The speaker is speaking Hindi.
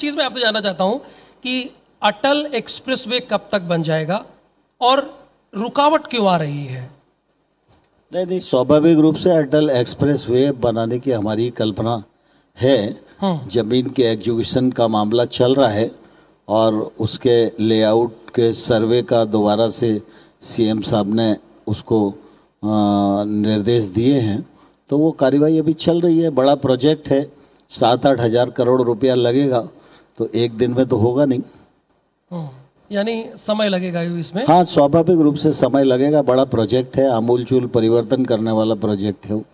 चीज़ मैं आपसे जानना चाहता हूँ कि अटल एक्सप्रेसवे कब तक बन जाएगा और रुकावट क्यों आ रही है नहीं नहीं स्वाभाविक रूप से अटल एक्सप्रेस वे बनाने की हमारी कल्पना है हाँ। जमीन के एग्जीक्यूशन का मामला चल रहा है और उसके लेआउट के सर्वे का दोबारा से सीएम साहब ने उसको निर्देश दिए हैं तो वो कार्यवाही अभी चल रही है बड़ा प्रोजेक्ट है सात आठ हज़ार करोड़ रुपया लगेगा तो एक दिन में तो होगा नहीं यानी समय लगेगा इसमें हाँ स्वाभाविक रूप से समय लगेगा बड़ा प्रोजेक्ट है आमूलचूल परिवर्तन करने वाला प्रोजेक्ट है वो